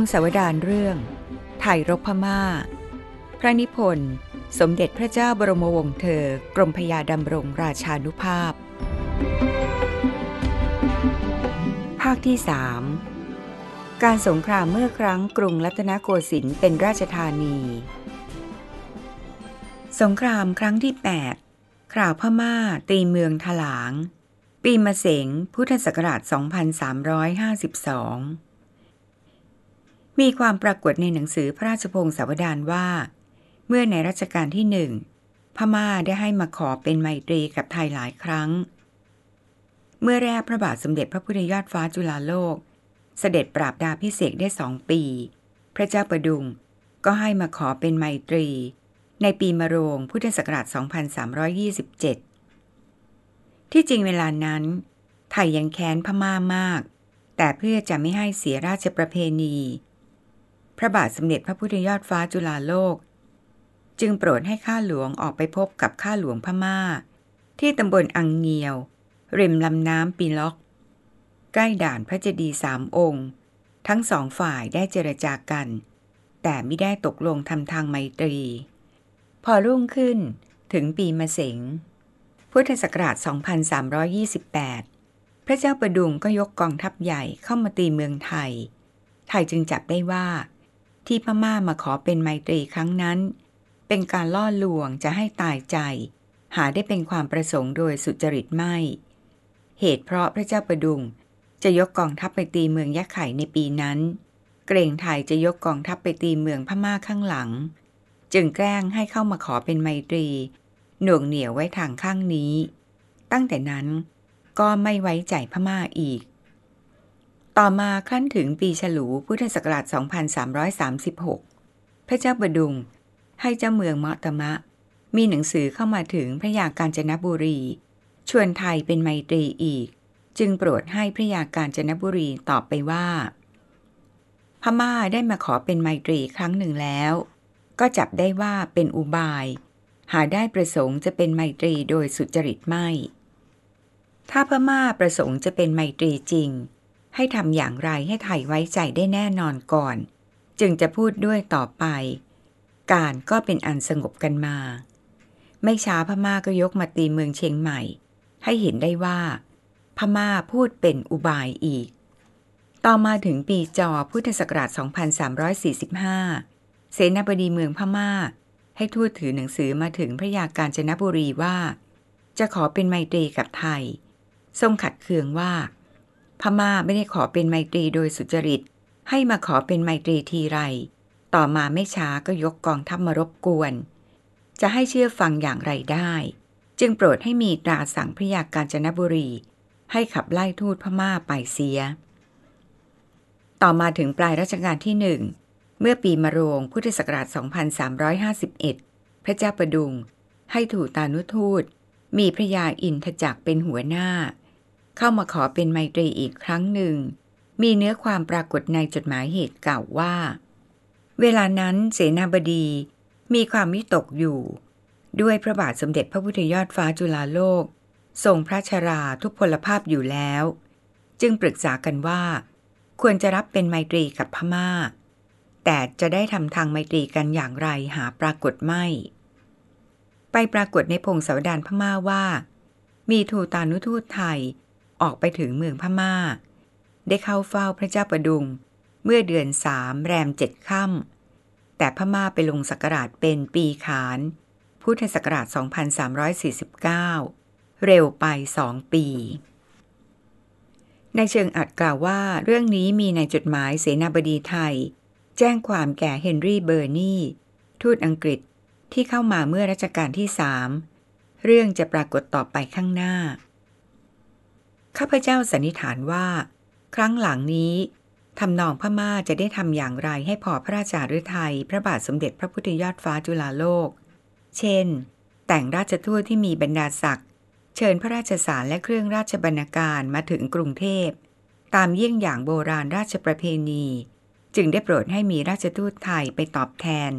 งศาวดารเรื่อง ไทยรพมา่า พระนิพนธ์สมเด็จพระเจ้าบรมวงศ์เธอกรมพยาดำรงราชานุภาพ ภาคที่สการสงครามเมื่อครั้งกรุงรัตนโกสินทร์เป็นราชธานี สงครามครั้งที่8คราวพมา่าตีเมืองถลาง ปีมะเสง พุทธศักราช2352มีความปรากฏในหนังสือพระราชพงศาวดารว่า เมื่อในรัชกาลที่หนึ่งพม่าได้ให้มาขอเป็นไมตรีกับไทยหลายครั้ง เมื่อแรกพระบาทสมเด็จพระพุทธยอดฟ้าจุฬาโลก เสด็จปราบดาพิเศษได้สองปี พระเจ้าประดุงก็ให้มาขอเป็นไมตรี ในปีมะโรง พุทธศักราช 2327 ที่จริงเวลานั้น ไทยยังแค้นพม่ามาก แต่เพื่อจะไม่ให้เสียราชประเพณีพระบาทสมเด็จพระพุทธยอดฟ้าจุฬาโลก จึงโปรดให้ข้าหลวงออกไปพบกับข้าหลวงพมา่า ที่ตำบลอังเงียวริมลำน้ำปีล็อก ใกล้ด่านพระเจดีย์สามองค์ ทั้งสองฝ่ายได้เจรจากัน แต่ไม่ได้ตกลงทำทางไมตรี พอรุ่งขึ้นถึงปีมะเสงพุทธศักราช 2328 พระเจ้าประดุงก็ยกกองทัพใหญ่เข้ามาตีเมืองไทยไทยจึงจับได้ว่าที่พม่ามาขอเป็นไมตรีครั้งนั้น เป็นการล่อลวงจะให้ตายใจ หาได้เป็นความประสงค์โดยสุจริตไม่ เหตุเพราะพระเจ้าประดุงจะยกกองทัพไปตีเมืองยะไข่ในปีนั้น เกรงไทยจะยกกองทัพไปตีเมืองพม่าข้างหลัง จึงแกล้งให้เข้ามาขอเป็นไมตรีหน่วงเหนียวไว้ทางข้างนี้ ตั้งแต่นั้นก็ไม่ไว้ใจพม่าอีกต่อมาขั้นถึงปีฉลูพุทธศักราช 2336 พระเจ้าบดุงให้เจ้าเมืองมอตมะ มีหนังสือเข้ามาถึงพระยาการจนบุรีชวนไทยเป็นไมตรีอีก จึงโปรดให้พระยาการจนบุรีตอบไปว่า พม่าได้มาขอเป็นไมตรีครั้งหนึ่งแล้ว ก็จับได้ว่าเป็นอุบาย หาได้ประสงค์จะเป็นไมตรีโดยสุจริตไม่ ถ้าพม่าประสงค์จะเป็นไมตรีจริงให้ทำอย่างไรให้ไทยไว้ใจได้แน่นอนก่อน จึงจะพูดด้วยต่อไป การก็เป็นอันสงบกันมา ไม่ช้าพม่าก็ยกมาตีเมืองเชียงใหม่ ให้เห็นได้ว่า พม่าพูดเป็นอุบายอีกต่อมาถึงปีจอพุทธศักราช 2345เสนาบดีเมืองพม่า ให้ทูตถือหนังสือมาถึงพระยาการจนบุรีว่า จะขอเป็นไมตรีกับไทย ทรงขัดเคืองว่าพม่าไม่ได้ขอเป็นไมตรีโดยสุจริต ให้มาขอเป็นไมตรีทีไรต่อมาไม่ช้าก็ยกกองทัพมารบกวน จะให้เชื่อฟังอย่างไรได้ จึงโปรดให้มีตราสั่งพระยาการจนบุรี ให้ขับไล่ทูตพม่าไปเสีย ต่อมาถึงปลาย รัชกาลที่หนึ่งเมื่อปีมะโรง พุทธศักราช 2351 พระเจ้าประดุง ให้ถูตานุทูต มีพระยาอินทจักเป็นหัวหน้าเข้ามาขอเป็นไมตรีอีกครั้งหนึ่ง มีเนื้อความปรากฏในจดหมายเหตุเก่าว่า เวลานั้นเสนาบดีมีความวิตกอยู่ ด้วยพระบาทสมเด็จพระพุทธยอดฟ้าจุฬาโลก ทรงพระชารา ทุพพลภาพอยู่แล้ว จึงปรึกษากันว่า ควรจะรับเป็นไมตรีกับพมา่า แต่จะได้ทำทางไมตรีกันอย่างไรหาปรากฏไม่ ไปปรากฏในพงศาวดารพม่าว่า มีทูตานุทูตไทยออกไปถึงเมืองพมา่าได้เข้าเฝ้าพระเจ้าประดุง เมื่อเดือนสามแรมเจ็ดค่ำแต่พม่าไปลงสักราชเป็นปีขานพุทธศักราช2349 เร็วไปสองปี ในเชิงอัดกล่าวว่าเรื่องนี้มีในจดหมายเสนาบดีไทย แจ้งความแก่เฮนรี่เบอร์นีทูตอังกฤษที่เข้ามาเมื่อรัชกาลที่สามเรื่องจะปรากฏต่อไปข้างหน้าข้าพเจ้าสันนิษฐานว่า ครั้งหลังนี้ทำนองพม่าจะได้ทำอย่างไรให้พอพระราชาฤทัยพระบาทสมเด็จพระพุทธยอดฟ้าจุฬาโลก เช่น แต่งราชทูตที่มีบรรดาศักดิ์เชิญพระราชสารและเครื่องราชบรรณาการมาถึงกรุงเทพ ตามเยี่ยงอย่างโบราณราชประเพณี จึงได้โปรดให้มีราชทูตไทยไปตอบแทน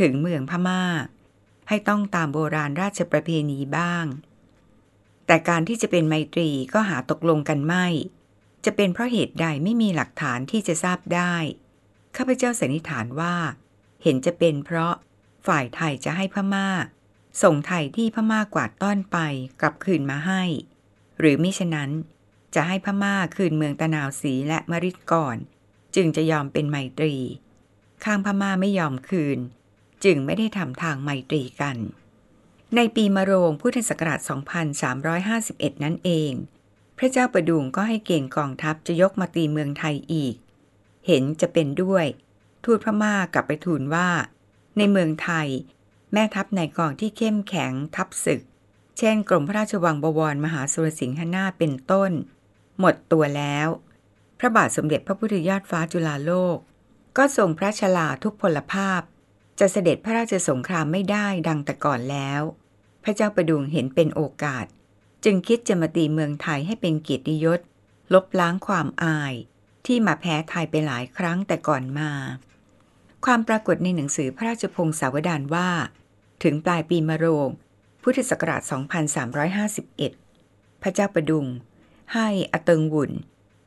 ถึงเมืองพมา่า ให้ต้องตามโบราณราชประเพณีบ้างแต่การที่จะเป็นไมตรีก็หาตกลงกันไม่ จะเป็นเพราะเหตุใดไม่มีหลักฐานที่จะทราบได้ ข้าพเจ้าสันนิษฐานว่า เห็นจะเป็นเพราะฝ่ายไทยจะให้พมา่า ส่งไทยที่พม่ากวาดต้อนไปกลับคืนมาให้ หรือมิฉะนั้นจะให้พม่าคืนเมืองตะนาวสีและมริดก่อน จึงจะยอมเป็นไมตรี ข้างพม่าไม่ยอมคืน จึงไม่ได้ทำทางไมตรีกันในปีมะโรงพุทธศักราช2351 นั่นเอง พระเจ้าประดุงก็ให้เก่งกองทัพจะยกมาตีเมืองไทยอีก เห็นจะเป็นด้วย ทูตพม่ากลับไปทูลว่า ในเมืองไทย แม่ทัพในกองที่เข้มแข็งทัพศึก เช่นกรมพระราชวังบวรมหาสุรสิงหนาเป็นต้น หมดตัวแล้ว พระบาทสมเด็จพระพุทธยอดฟ้าจุฬาโลก ก็ทรงพระชลาทุกพลภาพ จะเสด็จพระราชสงครามไม่ได้ดังแต่ก่อนแล้วพระเจ้าประดุงเห็นเป็นโอกาส จึงคิดจะมาตีเมืองไทยให้เป็นเกียรติยศ ลบล้างความอายที่มาแพ้ไทยไปหลายครั้งแต่ก่อนมา ความปรากฏในหนังสือพระราชพงศาวดารว่า ถึงปลายปีมะโรงพุทธศักราช2351 พระเจ้าประดุง ให้อเติงวุ่น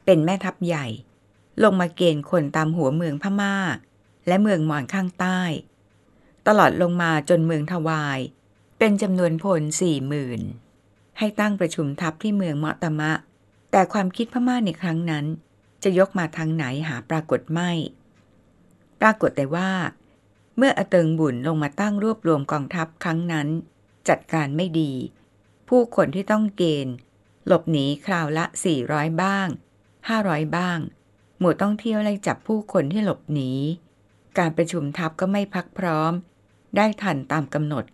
เป็นแม่ทัพใหญ่ ลงมาเกณฑ์คนตามหัวเมืองพมา่าและเมืองมอนข้างใต้ ตลอดลงมาจนเมืองทวายเป็นจำนวนพลสี่หมื่นให้ตั้งประชุมทัพที่เมืองมอตมะ แต่ความคิดพม่าในครั้งนั้นจะยกมาทางไหนหาปรากฏไม่ ปรากฏแต่ว่า เมื่ออเติงบุญลงมาตั้งรวบรวมกองทัพครั้งนั้น จัดการไม่ดี ผู้คนที่ต้องเกณฑ์ หลบหนีคราวละ400 บ้าง 500 บ้าง หมู่ต้องเที่ยวไล่จับผู้คนที่หลบหนีการประชุมทัพก็ไม่พักพร้อม ได้ทันตามกำหนด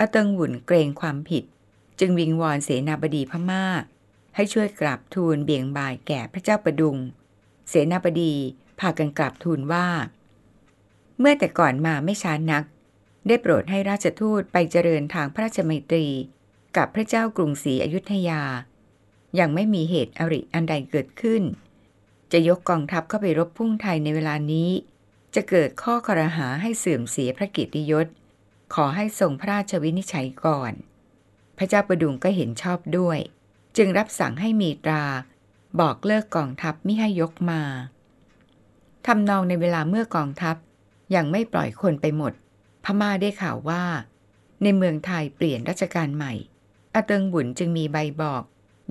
อเติงหวุ่นเกรงความผิดจึงวิงวอนเสนาบดีพม่า ให้ช่วยกราบทูลเบี่ยงบ่ายแก่พระเจ้าประดุง เสนาบดีพากันกราบทูลว่า เมื่อแต่ก่อนมาไม่ช้านัก ได้โปรดให้ราชทูตไปเจริญทางพระราชมิตรีกับพระเจ้ากรุงศรีอยุธยา ยังไม่มีเหตุอริอันใดเกิดขึ้น จะยกกองทัพเข้าไปรบพุ่งไทยในเวลานี้ จะเกิดข้อครหาให้เสื่อมเสียพระกิตติยศขอให้ทรงพระราชวินิจฉัยก่อน พระเจ้าประดุงก็เห็นชอบด้วย จึงรับสั่งให้มีตรา บอกเลิกกองทัพไม่ให้ยกมาทำนองในเวลาเมื่อกองทัพยังไม่ปล่อยคนไปหมด พม่าได้ข่าวว่า ในเมืองไทยเปลี่ยนรัชการใหม่ อเติงบุญจึงมีใบบอก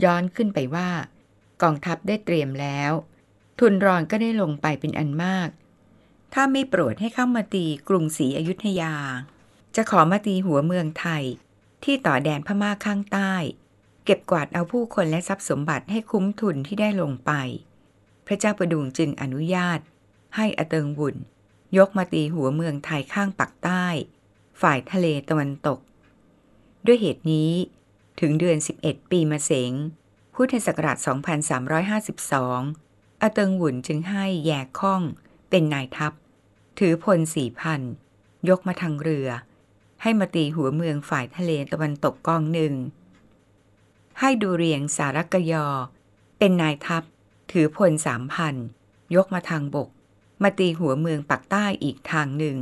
ย้อนขึ้นไปว่ากองทัพได้เตรียมแล้ว ทุนรอนก็ได้ลงไปเป็นอันมาก ถ้าไม่โปรดให้เข้ามาตีกรุงศรีอยุธยาจะขอมาตีหัวเมืองไทยที่ต่อแดนพม่าข้างใต้ เก็บกวาดเอาผู้คนและทรัพย์สมบัติให้คุ้มทุนที่ได้ลงไป พระเจ้าประดุงจึงอนุญาตให้อเติงวุญนยกมาตีหัวเมืองไทยข้างปักใต้ ฝ่ายทะเลตะวันตก ด้วยเหตุนี้ ถึงเดือน 11 ปีมาเสงพุทธศักราช2352อเติงวุ่นจึงให้แยกข้องเป็นนายทัพ ถือพลสี่พันยกมาทางเรือให้มาตีหัวเมืองฝ่ายทะเล ตะวันตกกองหนึ่ง ให้ดูเรียงสารกยอ เป็นนายทัพถือพลสามพันยกมาทางบกมาตีหัวเมืองปักใต้อีกทางหนึ่ง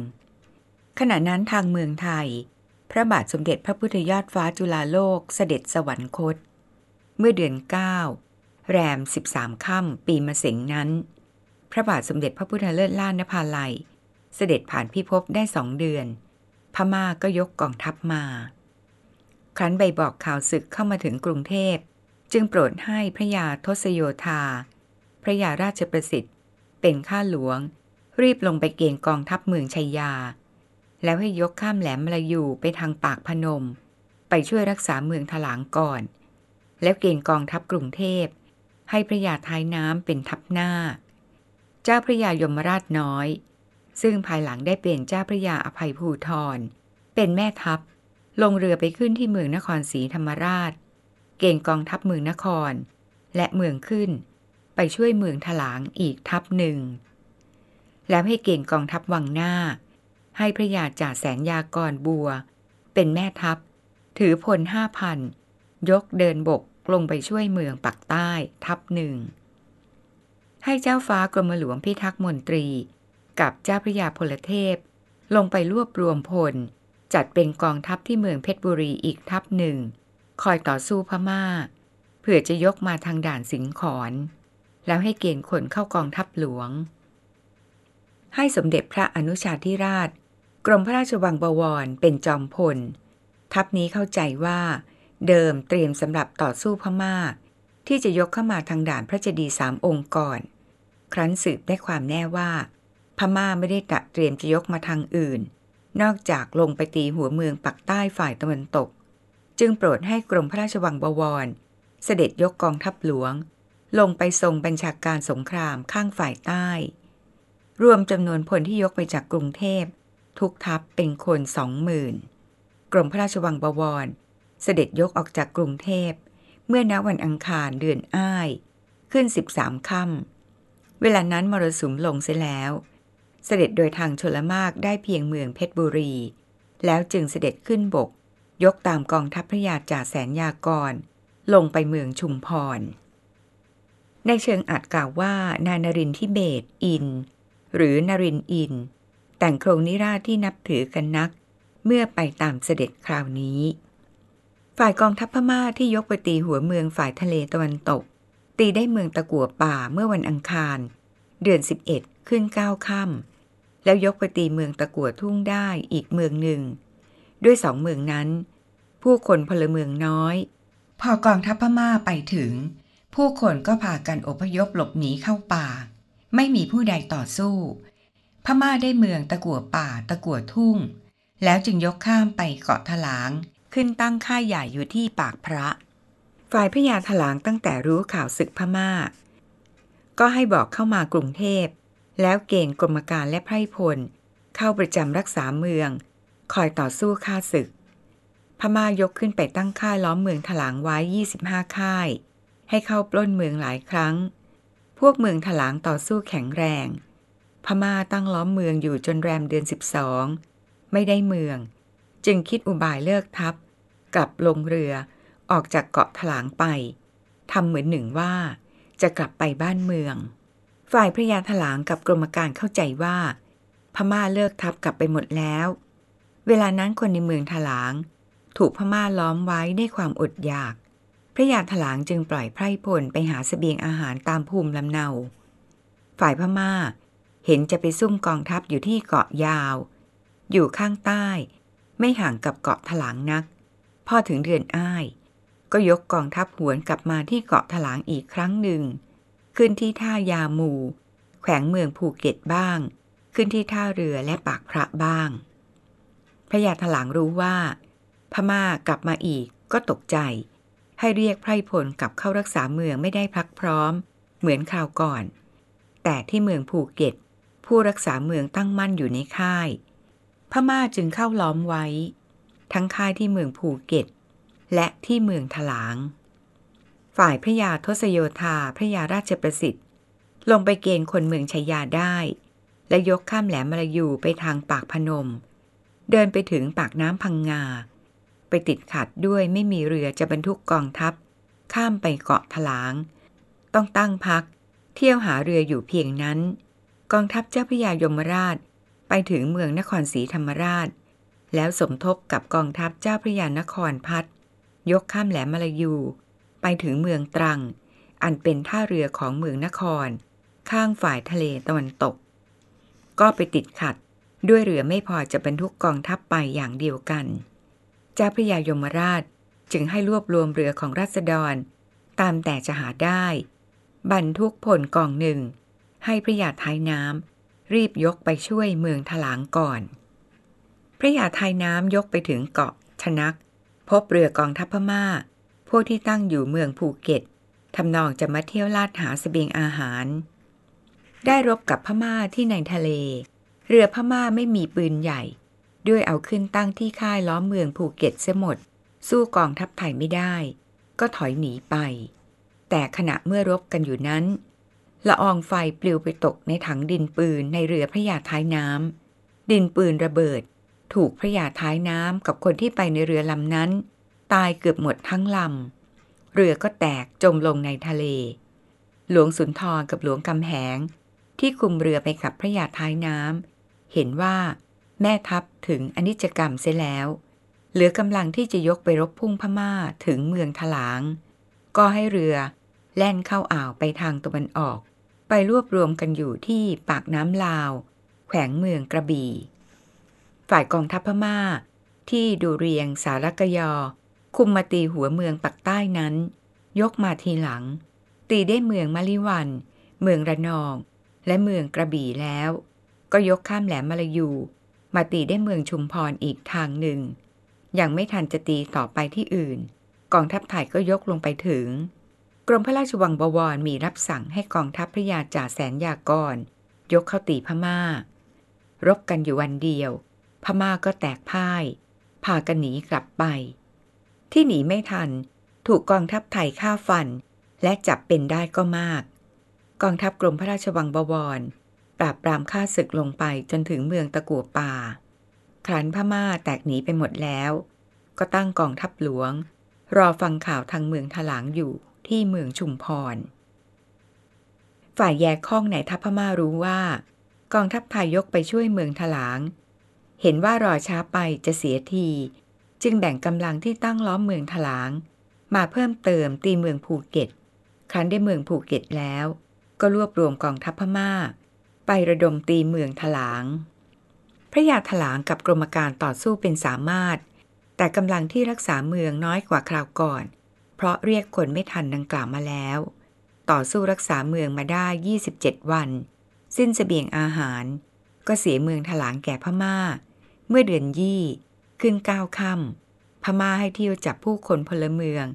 ขณะนั้นทางเมืองไทย พระบาทสมเด็จพระพุทธยอดฟ้าจุฬาโลกเสด็จสวรรคต เมื่อเดือน9แรม 13 ค่ำปีมะเสงนั้น พระบาทสมเด็จพระพุทธเลิศล่านภาลัย เสด็จผ่านพิภพได้สองเดือนพม่าก็ยกกองทัพมา ครั้นใบบอกข่าวศึกเข้ามาถึงกรุงเทพ จึงโปรดให้พระยาทศโยธา พระยาราชประสิทธิ์ เป็นข้าหลวง รีบลงไปเกณฑ์กองทัพเมืองชัยยา แล้วให้ยกข้ามแหลมมลายูไปทางปากพนม ไปช่วยรักษาเมืองถลางก่อน แล้วเกณฑ์กองทัพกรุงเทพ ให้พระยาท้ายน้ำเป็นทัพหน้า เจ้าพระยายมราชน้อยซึ่งภายหลังได้เป็นเจ้าพระยาอภัยภูทรเป็นแม่ทัพลงเรือไปขึ้นที่เมืองนครศรีธรรมราช เก่งกองทัพเมืองนคร และเมืองขึ้นไปช่วยเมืองถลางอีกทัพหนึ่งแล้วให้เก่งกองทัพวังหน้า ให้พระยาจ่าแสนยากรบัว เป็นแม่ทัพ ถือพลห้าพันยกเดินบกลงไปช่วยเมืองปักใต้ทัพหนึ่งให้เจ้าฟ้ากรมหลวงพิทักษ์มนตรีกับเจ้าพระยาพลเทพ ลงไปรวบรวมพล จัดเป็นกองทัพที่เมืองเพชรบุรีอีกทัพหนึ่งคอยต่อสู้พมา่า เพื่อจะยกมาทางด่านสิงขรแล้วให้เกณฑ์คนเข้ากองทัพหลวง ให้สมเด็จพระอนุชาธิราช กรมพระราชวังบวรเป็นจอมพลทัพนี้เข้าใจว่า เดิมเตรียมสำหรับต่อสู้พมา่าที่จะยกเข้ามาทางด่านพระเจดีย์สามองค์ก่อน ครั้นสืบได้ความแน่ว่าพม่าไม่ได้กะเตรียมจะยกมาทางอื่น นอกจากลงไปตีหัวเมืองปักใต้ฝ่ายตะวันตก จึงโปรดให้กรมพระราชวังบวร เสด็จยกกองทัพหลวง ลงไปทรงบัญชาการสงครามข้างฝ่ายใต้ รวมจำนวนพลที่ยกไปจากกรุงเทพทุกทัพเป็นคนสองหมื่นกรมพระราชวังบวร เสด็จยกออกจากกรุงเทพ เมื่อณวันอังคารเดือนอ้ายขึ้น 13บสามค่ำ เวลานั้นมรสุมลงเสียแล้วเสด็จโดยทางชลมากได้เพียงเมืองเพชรบุรี แล้วจึงเสด็จขึ้นบก ยกตามกองทัพพระยาจ่าแสนยากร ลงไปเมืองชุมพร ในเชิงอัดกล่าวว่านานรินทิเบตอิน หรือนรินอิน แต่งโครงนิราชที่นับถือกันนัก เมื่อไปตามเสด็จคราวนี้ ฝ่ายกองทัพพม่าที่ยกไปตีหัวเมืองฝ่ายทะเลตะวันตก ตีได้เมืองตะกัวป่าเมื่อวันอังคาร เดือน11ขึ้นเก้าค่ำแล้วยกไปตีเมืองตะกัวทุ่งได้อีกเมืองหนึ่ง ด้วยสองเมืองนั้น ผู้คนพลเมืองน้อย พอกองทัพพม่าไปถึง ผู้คนก็พากันอพยพหลบหนีเข้าป่า ไม่มีผู้ใดต่อสู้ พม่าได้เมืองตะกัวป่าตะกัวทุ่ง แล้วจึงยกข้ามไปเกาะถลางขึ้นตั้งค่ายใหญ่อยู่ที่ปากพระฝ่ายพญาถลางตั้งแต่รู้ข่าวศึกพม่า ก็ให้บอกเข้ามากรุงเทพแล้วเก่งกรมการและไพร่พลเข้าประจำรักษาเมือง คอยต่อสู้ข้าศึก พม่ายกขึ้นไปตั้งค่ายล้อมเมืองถลางไว้25 ค่ายให้เข้าปล้นเมืองหลายครั้ง พวกเมืองถลางต่อสู้แข็งแรง พม่าตั้งล้อมเมืองอยู่จนแรมเดือน 12 ไม่ได้เมือง จึงคิดอุบายเลิกทัพ กลับลงเรือออกจากเกาะถลางไปทำเหมือนหนึ่งว่า จะกลับไปบ้านเมืองฝ่ายพระยาถลางกับกรมการเข้าใจว่า พม่าเลิกทับกลับไปหมดแล้ว เวลานั้นคนในเมืองถลาง ถูกพม่าล้อมไว้ด้วยความอดอยาก พระยาถลางจึงปล่อยไพร่พลไปหาสเสบียงอาหารตามภูมิลำเนา ฝ่ายพม่าเห็นจะไปซุ่มกองทัพอยู่ที่เกาะยาว อยู่ข้างใต้ ไม่ห่างกับเกาะถลางนัก พอถึงเดือนอ้าย ก็ยกกองทัพหวนกลับมาที่เกาะถลางอีกครั้งหนึ่งขึ้นที่ท่ายาหมู่ แขวงเมืองภูเก็ตบ้าง ขึ้นที่ท่าเรือและปากพระบ้างพระยาถลางรู้ว่าพม่ากลับมาอีกก็ตกใจ ให้เรียกไพรพลกลับเข้ารักษาเมืองไม่ได้พักพร้อม เหมือนคราวก่อน แต่ที่เมืองภูเก็ต ผู้รักษาเมืองตั้งมั่นอยู่ในค่ายพม่าจึงเข้าล้อมไว้ ทั้งค่ายที่เมืองภูเก็ต และที่เมืองถลางฝ่ายพระยาทศโยธาพระยาราชประสิทธิ์ลงไปเกณฑ์คนเมืองชายาได้ และยกข้ามแหลมมลายูไปทางปากพนม เดินไปถึงปากน้ำพังงา ไปติดขัดด้วยไม่มีเรือจะบรรทุกกองทัพข้ามไปเกาะถลาง ต้องตั้งพัก เที่ยวหาเรืออยู่เพียงนั้น กองทัพเจ้าพระยายมราช ไปถึงเมืองนครศรีธรรมราช แล้วสมทบกับกองทัพเจ้าพระยานครพัดยกข้ามแหลมมลายูไปถึงเมืองตรัง อันเป็นท่าเรือของเมืองนคร ข้างฝ่ายทะเลตะวันตก ก็ไปติดขัด ด้วยเรือไม่พอจะบรรทุกกองทัพไปอย่างเดียวกันเจ้าพระยายมราชจึงให้รวบรวมเรือของรัษฎร ตามแต่จะหาได้ บรรทุกผลกองหนึ่งให้พระยาไทยน้ำรีบยกไปช่วยเมืองถลางก่อน พระยาไทยน้ำยกไปถึงเกาะ ชนักพบเรือกองทัพพม่าพวกที่ตั้งอยู่เมืองภูเก็ตทำนองจะมาเที่ยวลาดหาสเสบียงอาหาร ได้รบกับพม่าที่ในทะเล เรือพม่าไม่มีปืนใหญ่ ด้วยเอาขึ้นตั้งที่ค่ายล้อมเมืองภูเก็ตเสียหมด สู้กองทัพไทยไม่ได้ ก็ถอยหนีไป แต่ขณะเมื่อรบกันอยู่นั้น ละอองไฟปลิวไปตกในถังดินปืนในเรือพระยาท้ายน้ำดินปืนระเบิด ถูกพระยาท้ายน้ำกับคนที่ไปในเรือลำนั้นตายเกือบหมดทั้งลำ เรือก็แตกจมลงในทะเล หลวงสุนทรกับหลวงกำแหงที่คุมเรือไปกับพระยาท้ายน้ำเห็นว่า แม่ทัพถึงอนิจกรรมเสียแล้ว เหลือกำลังที่จะยกไปรบพุ่งพม่าถึงเมืองถลาง ก็ให้เรือแล่นเข้าอ่าวไปทางตะวันออก ไปรวบรวมกันอยู่ที่ปากน้ำลาวแขวงเมืองกระบี่ ฝ่ายกองทัพพม่าที่ดูเรียงสารกยอคุมมาตีหัวเมืองปักใต้นั้นยกมาทีหลัง ตีได้เมืองมะลิวัน เมืองระนองและเมืองกระบี่แล้วก็ยกข้ามแหลมมาลายู มาตีได้เมืองชุมพรอีกทางหนึ่ง ยังไม่ทันจะตีต่อไปที่อื่นกองทัพไทยก็ยกลงไปถึง กรมพระราชวังบวรมีรับสั่งให้กองทัพพระยาจ่าแสนยากรยกเข้าตีพมา่า รบกันอยู่วันเดียวพม่าก็แตกพ่ายพากันหนีกลับไปที่หนีไม่ทันถูกกองทัพไทยฆ่าฟัน และจับเป็นได้ก็มาก กองทัพกรมพระราชวังบวร ปราบปรามฆ่าศึกลงไปจนถึงเมืองตะกัวป่าครั้นพม่าแตกหนีไปหมดแล้ว ก็ตั้งกองทัพหลวง รอฟังข่าวทางเมืองถลางอยู่ที่เมืองชุมพร ฝ่ายแยกข้องไหนทัพพม่ารู้ว่า กองทัพไทยยกไปช่วยเมืองถลาง เห็นว่ารอช้าไปจะเสียทีจึงแบ่งกำลังที่ตั้งล้อมเมืองถลางมาเพิ่มเติมตีเมืองภูเก็ตครั้นได้เมืองภูเก็ตแล้ว ก็รวบรวมกองทัพพมา่า ไประดมตีเมืองถลาง พระยาถลางกับกรมการต่อสู้เป็นสามารถ แต่กำลังที่รักษาเมืองน้อยกว่าคราวก่อน เพราะเรียกคนไม่ทันดังกล่าวมาแล้ว ต่อสู้รักษาเมืองมาได้ 27 วัน สิ้นสเสบียงอาหาร ก็เสียเมืองถลางแก่พมา่า เมื่อเดือนยี่ขึ้นก้าวค่ำพม่าให้เที่ยวจับผู้คนพลเมือง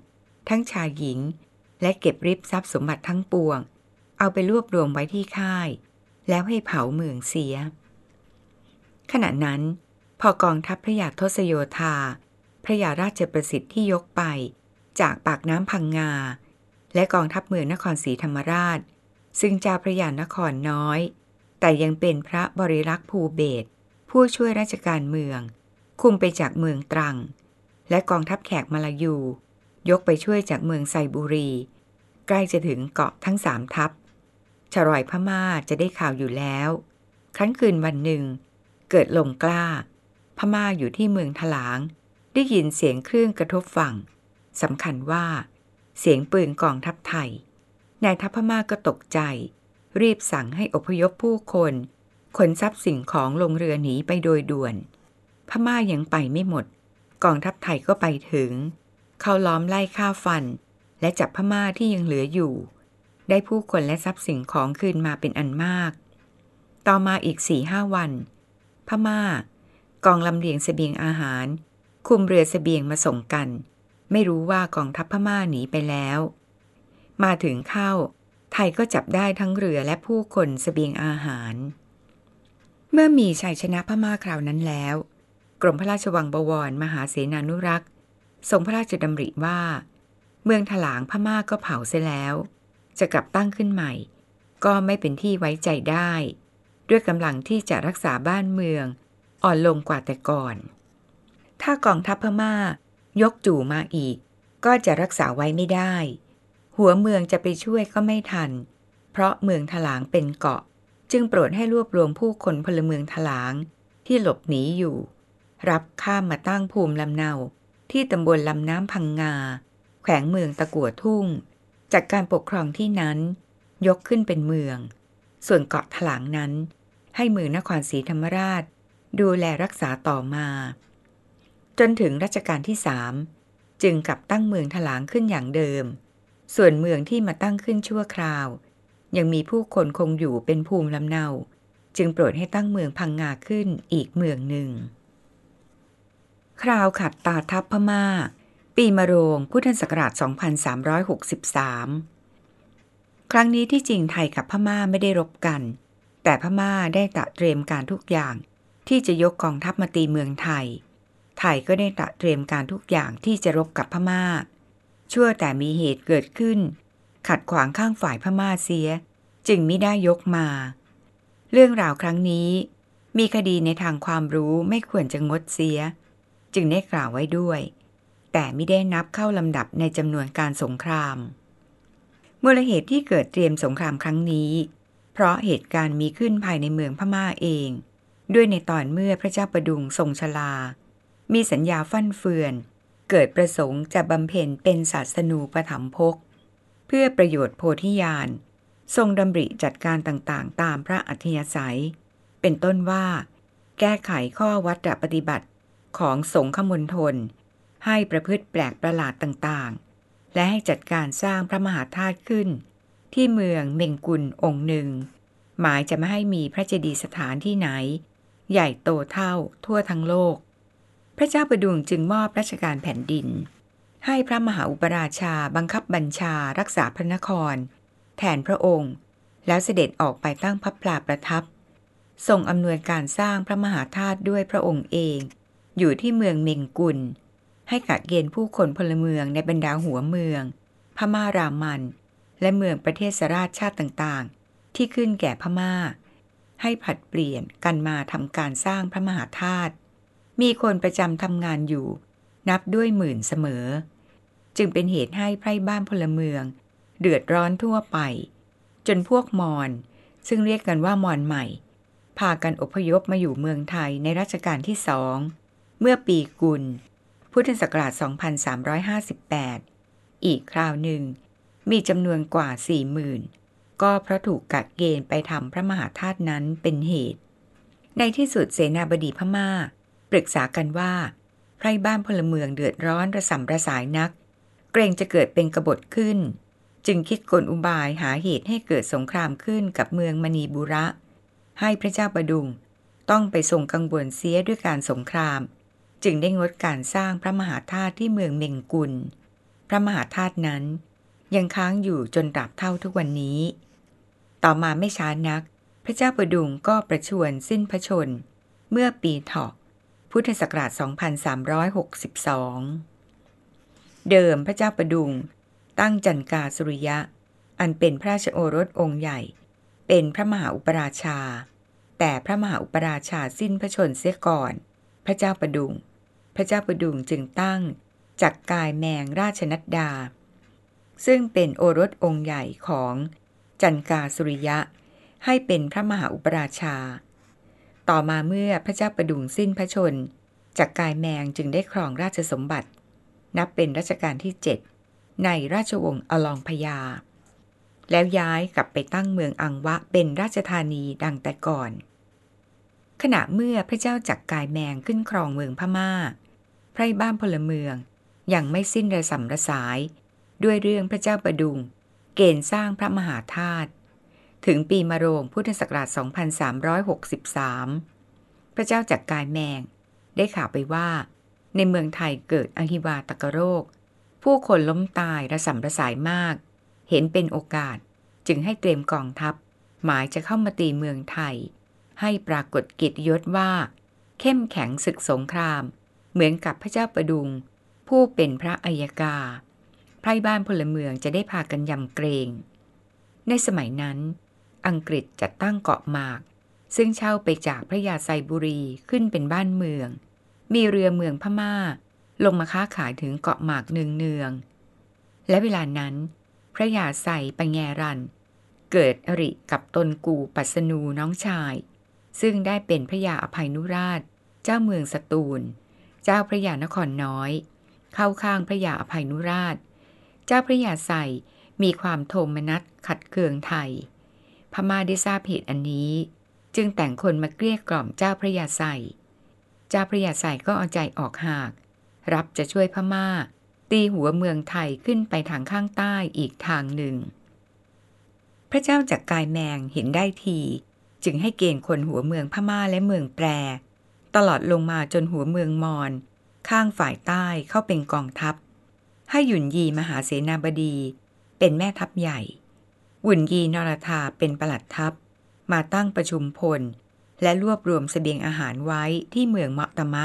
ทั้งชายหญิงและเก็บริบทรัพย์สมบัติทั้งปวง เอาไปรวบรวมไว้ที่ค่าย แล้วให้เผาเมืองเสีย ขณะนั้นพอกองทัพพระยาทศโยธา พระยาราชประสิทธิ์ที่ยกไป จากปากน้ำพังงา และกองทัพเมืองนครศรีธรรมราช ซึ่งเจ้าพระยานครน้อย แต่ยังเป็นพระบริรักษ์ภูเบศผู้ช่วยราชการเมืองคุมไปจากเมืองตรัง และกองทัพแขกมาลายู ยกไปช่วยจากเมืองไซบุรี ใกล้จะถึงเกาะทั้งสามทัพชรอยพม่าจะได้ข่าวอยู่แล้วครั้นคืนวันหนึ่ง เกิดลมกล้า พม่าอยู่ที่เมืองถลาง ได้ยินเสียงเครื่องกระทบฝั่งสำคัญว่า เสียงปืนกองทัพไทยนายทัพพม่าก็ตกใจ รีบสั่งให้อพยพผู้คนขนทรัพย์สิ่งของลงเรือหนีไปโดยด่วนพม่ายังไปไม่หมด กองทัพไทยก็ไปถึง เขาล้อมไล่ฆ่าฟัน และจับพม่าที่ยังเหลืออยู่ ได้ผู้คนและทรัพย์สินของคืนมาเป็นอันมาก ต่อมาอีกสี่ห้าวัน พม่า กองลำเลียงสเสบียงอาหาร คุมเรือสเสบียงมาส่งกัน ไม่รู้ว่ากองทัพพม่าหนีไปแล้ว มาถึงเข้าไทยก็จับได้ทั้งเรือและผู้คนสเสบียงอาหาร เมื่อมีชัยชนะพม่าคราวนั้นแล้วกรมพระราชวังบวร มหาเสนานุรักษ์ทรงพระราชดำริว่า เมืองถลางพม่ากก็เผาเสียแล้ว จะกลับตั้งขึ้นใหม่ ก็ไม่เป็นที่ไว้ใจได้ ด้วยกำลังที่จะรักษาบ้านเมืองอ่อนลงกว่าแต่ก่อน ถ้ากองทัพพม่ายกจู่มาอีก ก็จะรักษาไว้ไม่ได้ หัวเมืองจะไปช่วยก็ไม่ทัน เพราะเมืองถลางเป็นเกาะ จึงโปรดให้รวบรวมผู้คนพลเมืองถลางที่หลบหนีอยู่รับข้ามมาตั้งภูมิลำเนาที่ตำบลลำน้ำพังงาแขวงเมืองตะกัวทุ่ง จากการปกครองที่นั้น ยกขึ้นเป็นเมือง ส่วนเกาะถลางนั้น ให้เมืองนครศรีธรรมราช ดูแลรักษาต่อมา จนถึงรัชกาลที่สามจึงกลับตั้งเมืองถลางขึ้นอย่างเดิม ส่วนเมืองที่มาตั้งขึ้นชั่วคราว ยังมีผู้คนคงอยู่เป็นภูมิลำเนา จึงโปรดให้ตั้งเมืองพังงาขึ้นอีกเมืองหนึ่งคราวขัดตาทัพพมา่า ปีมะโรง พุทธศักราช2363ครั้งนี้ที่จริงไทยกับพม่าไม่ได้รบกัน แต่พม่าได้ตะเตรียมการทุกอย่าง ที่จะยกกองทัพมาตีเมืองไทย ไทยก็ได้ตะเตรียมการทุกอย่างที่จะรบกับพม่า ชั่วแต่มีเหตุเกิดขึ้น ขัดขวางข้างฝ่ายพม่าเสีย จึงไม่ได้ยกมา เรื่องราวครั้งนี้ มีคดีในทางความรู้ไม่ควรจะงดเสียจึงได้กล่าวไว้ด้วย แต่ไม่ได้นับเข้าลำดับในจำนวนการสงครามมูลเหตุที่เกิดเตรียมสงครามครั้งนี้ เพราะเหตุการณ์มีขึ้นภายในเมืองพม่าเอง ด้วยในตอนเมื่อพระเจ้าประดุงทรงชลา มีสัญญาฟั่นเฟือน เกิดประสงค์จะบำเพ็ญเป็นศาสนูปถัมภกเพื่อประโยชน์โพธิญาณ ทรงดำริจัดการต่างๆ ตามพระอัธยาศัย เป็นต้นว่า แก้ไขข้อวัดปฏิบัติของสงฆมณฑลให้ประพฤติแปลกประหลาดต่าง ๆ และให้จัดการสร้างพระมหาธาตุขึ้น ที่เมืองเมงกุลองค์หนึ่ง หมายจะไม่ให้มีพระเจดีย์สถานที่ไหน ใหญ่โตเท่าทั่วทั้งโลก พระเจ้าประดุงจึงมอบราชการแผ่นดิน ให้พระมหาอุปราชาบังคับบัญชารักษาพระนครแทนพระองค์ แล้วเสด็จออกไปตั้งพระปลาประทับทรงอำนวยการสร้างพระมหาธาตุด้วยพระองค์เองอยู่ที่เมืองเมงกุลให้กักเกณฑ์ผู้คนพลเมืองในบรรดาหัวเมืองพม่ารามัน และเมืองประเทศสราชชาติต่างๆ ที่ขึ้นแก่พม่า ให้ผัดเปลี่ยนกันมาทำการสร้างพระมหาธาตุ มีคนประจำทำงานอยู่ นับด้วยหมื่นเสมอ จึงเป็นเหตุให้ไพร่บ้านพลเมือง เดือดร้อนทั่วไป จนพวกมอญซึ่งเรียกกันว่ามอญใหม่พากันอพยพมาอยู่เมืองไทยในรัชกาลที่สองเมื่อปีกุล พุทธศักราช 2358 อีกคราวหนึ่ง มีจำนวนกว่า 4 0 0 0นก็เพราะถูกกักเกณฑ์ไปทำพระมหาธาตุนั้นเป็นเหตุ ในที่สุดเสนาบดีพมา่า ปรึกษากันว่าไพร่บ้านพลเมืองเดือดร้อนระสำระสายนัก เกรงจะเกิดเป็นกบฏขึ้น จึงคิดกลอุบายหาเหตุให้เกิดสงครามขึ้นกับเมืองมณีบุระ ให้พระเจ้าประดุงต้องไปทรงกังวลเสียด้วยการสงครามจึงได้งดการสร้างพระมหาธาตุที่เมืองเมงกุล พระมหาธาตุนั้นยังค้างอยู่จนตราบเท่าทุกวันนี้ ต่อมาไม่ช้านักพระเจ้าประดุงก็ประชวนสิ้นพระชน เมื่อปีถอกพุทธศักราช 2362 เดิมพระเจ้าประดุงตั้งจันกาสุริยะ อันเป็นพระราชโอรสองค์ใหญ่ เป็นพระมหาอุปราชา แต่พระมหาอุปราชาสิ้นพระชนเสียก่อน พระเจ้าประดุงพระเจ้าประดุงจึงตั้งจักกายแมงราชนัดดา ซึ่งเป็นโอรสองค์ใหญ่ของจันกาสุริยะ ให้เป็นพระมหาอุปราชา ต่อมาเมื่อพระเจ้าประดุงสิ้นพระชนจักกายแมงจึงได้ครองราชสมบัติ นับเป็นรัชกาลที่7ในราชวงศ์อลองพยา แล้วย้ายกลับไปตั้งเมืองอังวะเป็นราชธานีดังแต่ก่อน ขณะเมื่อพระเจ้าจักกายแมงขึ้นครองเมืองพมา่าไพร่บ้านพลเมืองอย่างไม่สิ้นระสำระสาย ด้วยเรื่องพระเจ้าประดุง เกณฑ์สร้างพระมหาธาตุถึงปีมะโรง พุทธศักราช2363 พระเจ้าจักรกายแมง ได้ข่าวไปว่า ในเมืองไทยเกิดอหิวาตกโรค ผู้คนล้มตายระสำระสายมาก เห็นเป็นโอกาสจึงให้เตรียมกองทัพ หมายจะเข้ามาตีเมืองไทย ให้ปรากฏกิจยศว่า เข้มแข็งศึกสงครามเหมือนกับพระเจ้าประดุง ผู้เป็นพระอัยกา ไพร่บ้านพลเมืองจะได้พากันยำเกรง ในสมัยนั้น อังกฤษจัดตั้งเกาะหมาก ซึ่งเช่าไปจากพระยาไซบุรีขึ้นเป็นบ้านเมือง มีเรือเมืองพมา่า ลงมาค้าขายถึงเกาะหมากเนืองเนือง และเวลานั้น พระยาไซไปแงรัน เกิดอริกับตนกูปัสนูน้องชาย ซึ่งได้เป็นพระยาอภัยนุราช เจ้าเมืองสตูลเจ้าพระยานครน้อย เข้าข้างพระยาอภัยนุราช เจ้าพระยาใส่มีความโทมนัสขัดเคืองไทย พม่าได้ทราบเหตุอันนี้จึงแต่งคนมาเกลี้ยกล่อมเจ้าพระยาใส่เจ้าพระยาใส่ก็เอาใจออกหาก รับจะช่วยพม่า ตีหัวเมืองไทยขึ้นไปทางข้างใต้อีกทางหนึ่ง พระเจ้าจักกายแมงเห็นได้ที จึงให้เกณฑ์คนหัวเมืองพม่าและเมืองแปรตลอดลงมาจนหัวเมืองมอน ข้างฝ่ายใต้เข้าเป็นกองทัพ ให้หยุนยีมหาเสนาบดี เป็นแม่ทัพใหญ่ หุ่นยีนรธาเป็นประหลัดทัพ มาตั้งประชุมพล และรวบรวมสเสบียงอาหารไว้ที่เมืองมะตมะ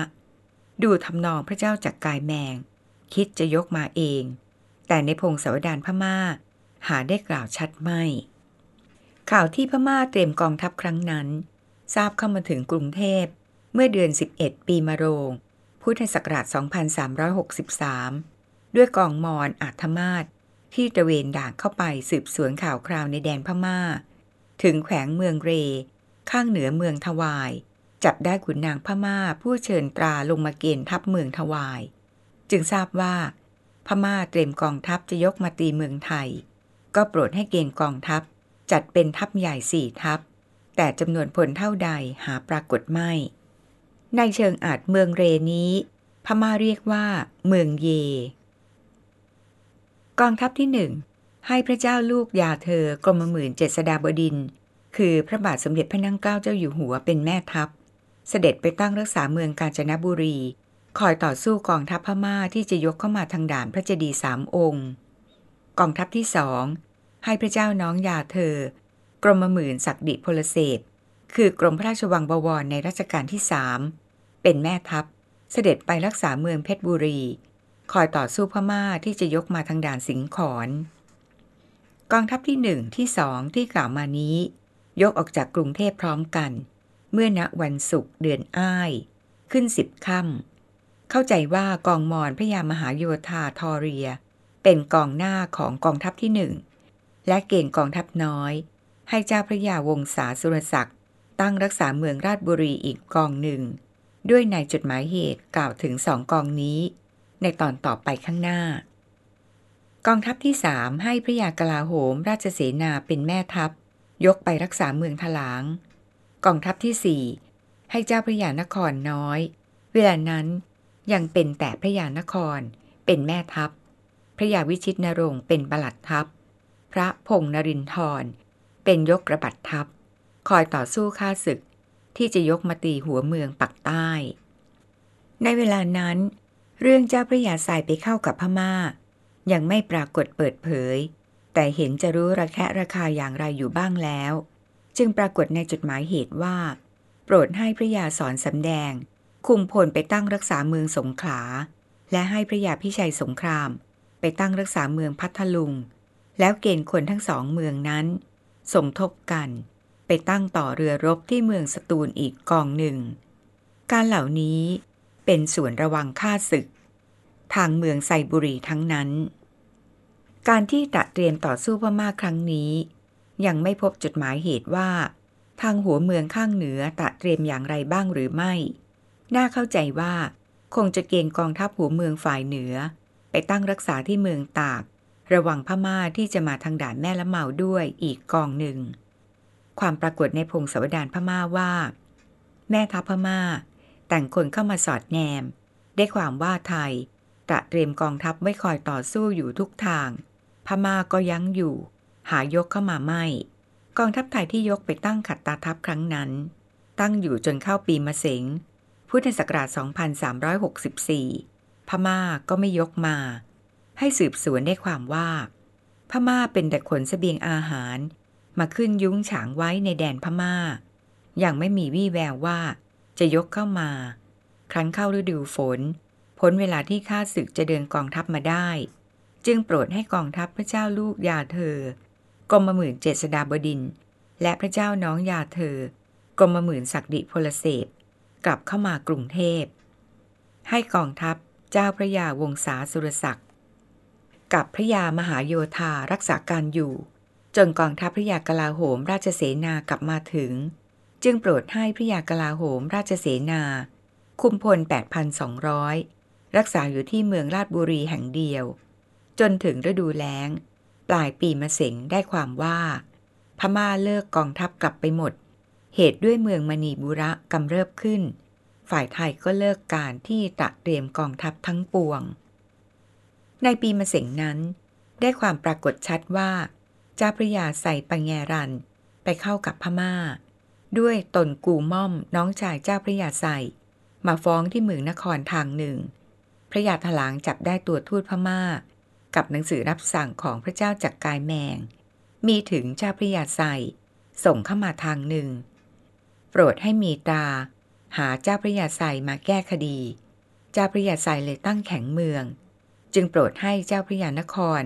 ดูทำนองพระเจ้าจักกายแมง คิดจะยกมาเอง แต่ในพงศาวดารพมา่า หาได้กล่าวชัดไม่ ข่าวที่พม่าเตรียมกองทัพครั้งนั้น ทราบเข้ามาถึงกรุงเทพเมื่อเดือน 11 ปีมะโรงพุทธศักราช2363 ด้วยกองมอนอาธมาศที่ตระเวนด่างเข้าไปสืบสวนข่าวคราวในแดนพมา่า ถึงแขวงเมืองเร ข้างเหนือเมืองทวาย จับได้ขุนนางพม่าผู้เชิญตราลงมาเกณฑ์ทัพเมืองทวาย จึงทราบว่า พม่าเตรียมกองทัพจะยกมาตีเมืองไทย ก็โปรดให้เกณฑ์กองทัพ จัดเป็นทัพใหญ่สี่ทัพ แต่จำนวนพลเท่าใดหาปรากฏไม่ในเชิงอาจเมืองเรนี้พม่าเรียกว่าเมืองเย กองทัพที่หนึ่งให้พระเจ้าลูกยาเธอกรมหมื่นเจษดาบดินคือพระบาทสมเด็จพระนั่งเกล้าเจ้าอยู่หัวเป็นแม่ทัพเสด็จไปตั้งรักษาเมืองกาญจนบุรี คอยต่อสู้กองทัพพม่าที่จะยกเข้ามาทางด่านพระเจดีย์สามองค์ กองทัพที่สองให้พระเจ้าน้องยาเธอกรมหมื่นศักดิพลเสพคือกรมพระราชวังบวรในรัชกาลที่สามเป็นแม่ทัพเสด็จไปรักษาเมืองเพชรบุรี คอยต่อสู้พม่าที่จะยกมาทางด่านสิงขรกองทัพที่หนึ่งที่สองที่กล่าวมานี้ ยกออกจากกรุงเทพพร้อมกัน เมื่อณวันศุกร์เดือนอ้าย ขึ้นสิบค่ำเข้าใจว่ากองมอนพระยามหาโยธาทอเรีย เป็นกองหน้าของกองทัพที่หนึ่งและเกณฑ์กองทัพน้อย ให้เจ้าพระยาวงศาสุรศักดิ์ ตั้งรักษาเมืองราชบุรีอีกกองหนึ่งด้วยในจดหมายเหตุกล่าวถึงสองกองนี้ ในตอนต่อไปข้างหน้า กองทัพที่สามให้พระยากลาโหมราชเสนาเป็นแม่ทัพ ยกไปรักษาเมืองทลาง กองทัพที่สี่ให้เจ้าพระยานครน้อย เวลานั้นยังเป็นแต่พระยานครเป็นแม่ทัพ พระยาวิชิตนรงเป็นประหลัดทัพ พระพงนรินทร์เป็นยกกระบัดทัพ คอยต่อสู้ข้าศึกที่จะยกมาตีหัวเมืองปักใต้ ในเวลานั้น เรื่องเจ้าพระยาสายไปเข้ากับพมา่า ยังไม่ปรากฏเปิดเผย แต่เห็นจะรู้ระแคะราคาอย่างไรอยู่บ้างแล้ว จึงปรากฏในจดหมายเหตุว่า โปรดให้พระยาสอนสำแดงคุมพลไปตั้งรักษาเมืองสงขลาและให้พระยาพิชัยสงคราม ไปตั้งรักษาเมืองพัทลุง แล้วเกณฑ์คนทั้งสองเมืองนั้นสมทบกันไปตั้งต่อเรือรบที่เมือง สตูลอีกกองหนึ่ง การเหล่านี้เป็นส่วนระวังค่าศึก ทางเมืองไซบุรีทั้งนั้น การที่ตระเตรียมต่อสู้พม่าครั้งนี้ ยังไม่พบจุดหมายเหตุว่า ทางหัวเมืองข้างเหนือตระเตรียมอย่างไรบ้างหรือไม่ น่าเข้าใจว่าคงจะเกณฑ์กองทัพหัวเมืองฝ่ายเหนือ ไปตั้งรักษาที่เมืองตาก ระวังพม่าที่จะมาทางด่านแม่ละเมาด้วยอีกกองหนึ่งความปรากฏในพงศาวดารพม่าว่า แม่ทัพพม่า แต่งคนเข้ามาสอดแนมได้ความว่าไทยตระเตรียมกองทัพไว้คอยต่อสู้อยู่ทุกทาง พม่าก็ยั้งอยู่ หายกเข้ามาไม่ กองทัพไทยที่ยกไปตั้งขัดตาทัพครั้งนั้น ตั้งอยู่จนเข้าปีมะเสงพุทธศักราช2364พม่าก็ไม่ยกมา ให้สืบสวนได้ความว่าพม่าเป็นแต่ขนสเสบียงอาหารมาขึ้นยุ้งฉางไว้ในแดนพมา่า ยังไม่มีวี่แววว่า จะยกเข้ามา ครั้นเข้าฤดูฝนพ้นเวลาที่ข้าศึกจะเดินกองทัพมาได้ จึงโปรดให้กองทัพพระเจ้าลูกยาเธอกรมหมื่นเจษดาบดินและพระเจ้าน้อง ยาเธอกรมหมื่นศักดิพลเสพกลับเข้ามากรุงเทพ ให้กองทัพเจ้าพระยาวงศาสุรศักดิ์ กับพระยามหาโยธารักษาการอยู่จนกองทัพพระยากลาโหมราชเสนากลับมาถึง จึงโปรดให้พระยากลาโหมราชเสนา คุมพล 8,200 รักษาอยู่ที่เมืองราชบุรีแห่งเดียว จนถึงฤดูแล้งปลายปีมะเสงได้ความว่าพม่าเลิกกองทัพกลับไปหมด เหตุด้วยเมืองมณีบุระกำเริบขึ้น ฝ่ายไทยก็เลิกการที่ตะเตรียมกองทัพทั้งปวง ในปีมะเสงนั้นได้ความปรากฏชัดว่าจ้าพระยาใส่ปังแงรันไปเข้ากับพมา่า ด้วยตนกูม่อมน้องชายเจ้าพระยาใส่มาฟ้องที่เมืองนครทางหนึ่ง พระยาถลางจับได้ตัวทูตพมา่า กับหนังสือรับสั่งของพระเจ้าจักรกายแมง มีถึงเจ้าพระยาใส่ส่งเข้ามาทางหนึ่ง โปรดให้มีตา หาเจ้าพระยาใส่มาแก้คดี เจ้าพระยาใส่เลยตั้งแข็งเมือง จึงโปรดให้เจ้าพระยานคร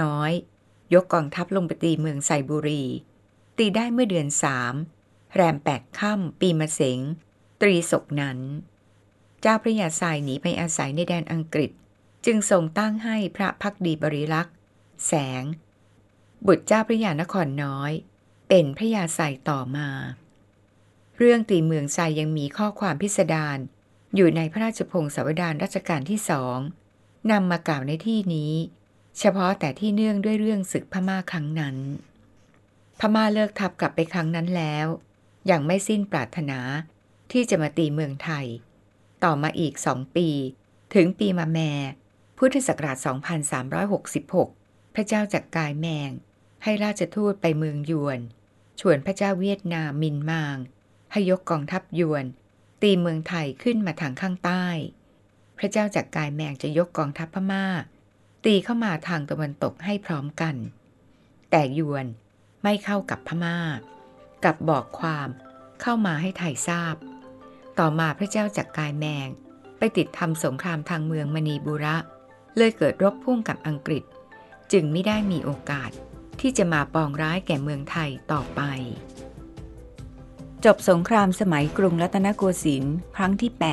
น้อยยกกองทัพลงไปตีเมืองไซบุรี ตีได้เมื่อเดือนสามแรมแปดค่ำปีมะเสงตรีศกนั้น เจ้าพระยาทรายหนีไปอาศัยในแดนอังกฤษ จึงทรงตั้งให้พระพักดีบริลักษ์ แสง บุตรเจ้าพระยานครน้อย เป็นพระยาทรายต่อมา เรื่องตีเมืองทรายยังมีข้อความพิสดารอยู่ในพระราชพงศาวดารรัชกาลที่สองนำมากล่าวในที่นี้เฉพาะแต่ที่เนื่องด้วยเรื่องศึกพม่าครั้งนั้น พม่าเลิกทับกลับไปครั้งนั้นแล้ว ยังไม่สิ้นปรารถนา ที่จะมาตีเมืองไทย ต่อมาอีกสองปี ถึงปีมาแม่พุทธศักราช 2366 พระเจ้าจักรกายแมง ให้ราชทูตไปเมืองยวน ชวนพระเจ้าเวียดนามมินมางให้ยกกองทัพยวน ตีเมืองไทยขึ้นมาทางข้างใต้ พระเจ้าจักรกายแมงจะยกกองทัพพมา่าตีเข้ามาทางตะวันตกให้พร้อมกัน แต่ยวนไม่เข้ากับพมา่า กับบอกความเข้ามาให้ไทยทราบ ต่อมาพระเจ้าจักรกายแมงไปติดทำสงครามทางเมืองมณีบุระ เลยเกิดรบพุ่งกับอังกฤษ จึงไม่ได้มีโอกาสที่จะมาปองร้ายแก่เมืองไทยต่อไป จบสงครามสมัยกรุงรัตนโกสินทร์ครั้งที่8